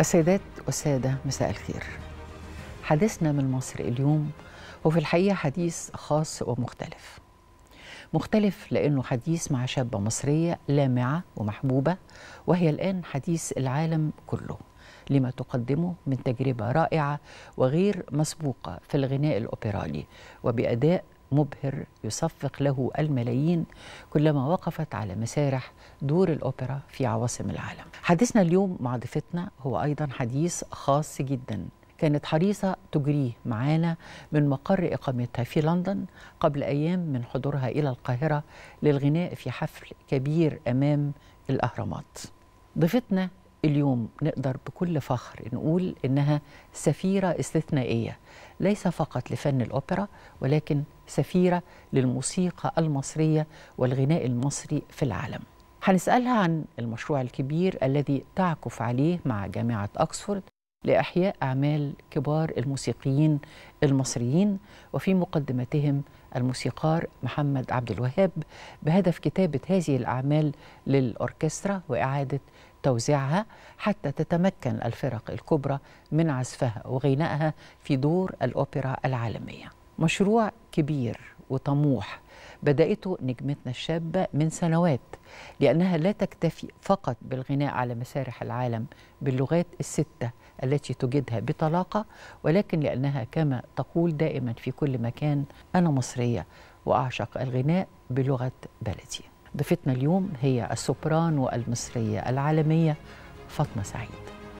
السيدات والسادة مساء الخير حديثنا من مصر اليوم هو في الحقيقة حديث خاص ومختلف مختلف لأنه حديث مع شابة مصرية لامعة ومحبوبة وهي الآن حديث العالم كله لما تقدمه من تجربة رائعة وغير مسبوقة في الغناء الأوبرالي وبأداء مبهر يصفق له الملايين كلما وقفت على مسارح دور الأوبرا في عواصم العالم حديثنا اليوم مع ضيفتنا هو أيضا حديث خاص جدا كانت حريصة تجريه معانا من مقر إقامتها في لندن قبل أيام من حضورها إلى القاهرة للغناء في حفل كبير أمام الأهرامات ضيفتنا اليوم نقدر بكل فخر نقول انها سفيره استثنائيه ليس فقط لفن الاوبرا ولكن سفيره للموسيقى المصريه والغناء المصري في العالم. هنسالها عن المشروع الكبير الذي تعكف عليه مع جامعه اكسفورد لإحياء أعمال كبار الموسيقيين المصريين وفي مقدمتهم الموسيقار محمد عبد الوهاب بهدف كتابة هذه الأعمال للأوركسترا وإعادة توزيعها حتى تتمكن الفرق الكبرى من عزفها وغنائها في دور الأوبرا العالمية مشروع كبير وطموح بدأته نجمتنا الشابة من سنوات لأنها لا تكتفي فقط بالغناء على مسارح العالم باللغات الستة التي تجدها بطلاقة ولكن لأنها كما تقول دائما في كل مكان أنا مصرية وأعشق الغناء بلغة بلدي ضيفتنا اليوم هي السوبرانو المصرية العالمية فاطمة سعيد